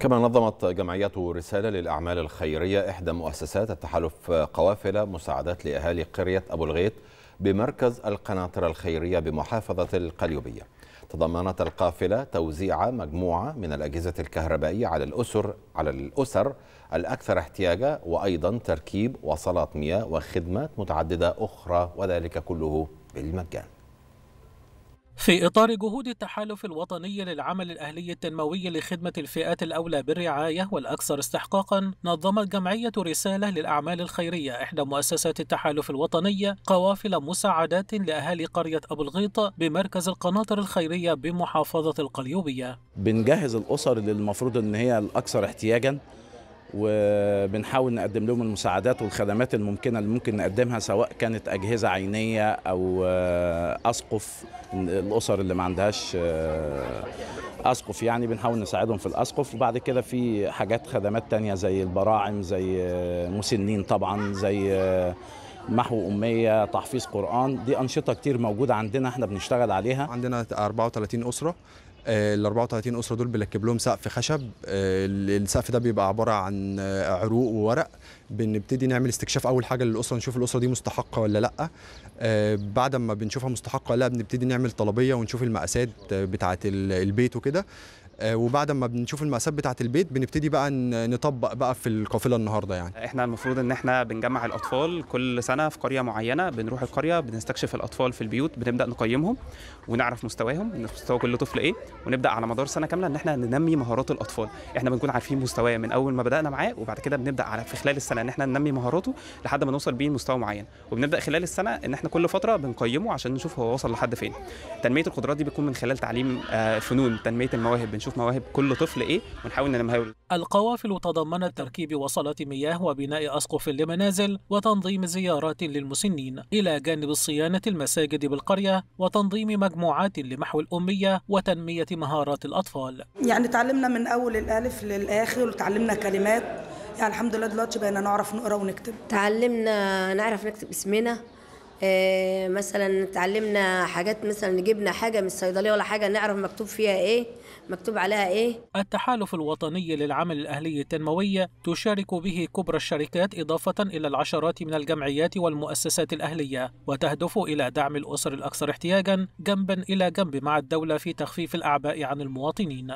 كما نظمت جمعية رسالة للأعمال الخيرية إحدى مؤسسات التحالف قوافل مساعدات لأهالي قرية أبو الغيط بمركز القناطرة الخيرية بمحافظة القليوبية تضمنت القافلة توزيع مجموعة من الأجهزة الكهربائية على الأسر على الأسر الأكثر احتياجا وأيضا تركيب وصلات مياه وخدمات متعددة أخرى وذلك كله بالمجان في إطار جهود التحالف الوطني للعمل الأهلي التنموي لخدمة الفئات الأولى بالرعاية والأكثر استحقاقا نظمت جمعية رسالة للأعمال الخيرية إحدى مؤسسات التحالف الوطني قوافل مساعدات لأهالي قرية أبو الغيط بمركز القناطر الخيرية بمحافظة القليوبية بنجهز الأسر اللي المفروض أن هي الأكثر احتياجا وبنحاول نقدم لهم المساعدات والخدمات الممكنه اللي ممكن نقدمها سواء كانت اجهزه عينيه او آه، اسقف الاسر اللي ما عندهاش آه، اسقف يعني بنحاول نساعدهم في الاسقف وبعد كده في حاجات خدمات تانية زي البراعم زي آه، مسنين طبعا زي محو أمية تحفيظ قرآن دي أنشطة كتير موجودة عندنا احنا بنشتغل عليها عندنا 34 أسرة ال 34 اسره دول بنركب لهم سقف خشب آه، السقف ده بيبقى عباره عن آه، عروق وورق بنبتدي نعمل استكشاف اول حاجه للاسره نشوف الاسره دي مستحقه ولا لا آه، بعد ما بنشوفها مستحقه ولا لا بنبتدي نعمل طلبيه ونشوف المقاسات بتاعه البيت وكده آه، وبعد ما بنشوف المقاسات بتاعه البيت بنبتدي بقى نطبق بقى في القافله النهارده يعني احنا المفروض ان احنا بنجمع الاطفال كل سنه في قريه معينه بنروح القريه بنستكشف الاطفال في البيوت بنبدا نقيمهم ونعرف مستواهم مستوى كل طفل ايه ونبدا على مدار سنه كامله ان احنا ننمي مهارات الاطفال احنا بنكون عارفين مستواه من اول ما بدانا معاه وبعد كده بنبدا على في خلال السنه ان احنا ننمي مهاراته لحد ما نوصل بيه لمستوى معين وبنبدا خلال السنه ان احنا كل فتره بنقيمه عشان نشوف هو وصل لحد فين تنميه القدرات دي بتكون من خلال تعليم آه، فنون تنميه المواهب بنشوف نشوف مواهب كل طفل ايه ونحاول نلمها القوافل تضمنت تركيب وصلات مياه وبناء اسقف لمنازل وتنظيم زيارات للمسنين الى جانب صيانه المساجد بالقريه وتنظيم مجموعات لمحو الاميه وتنميه مهارات الاطفال يعني تعلمنا من اول الالف للاخر وتعلمنا كلمات يعني الحمد لله دلوقتي بقينا نعرف نقرا ونكتب تعلمنا نعرف نكتب اسمنا آه، مثلا اتعلمنا حاجات مثلا جبنا حاجه من الصيدليه ولا حاجه نعرف مكتوب فيها ايه مكتوب عليها ايه التحالف الوطني للعمل الاهلي التنموي تشارك به كبرى الشركات اضافه الى العشرات من الجمعيات والمؤسسات الاهليه وتهدف الى دعم الاسر الاكثر احتياجا جنبا الى جنب مع الدوله في تخفيف الاعباء عن المواطنين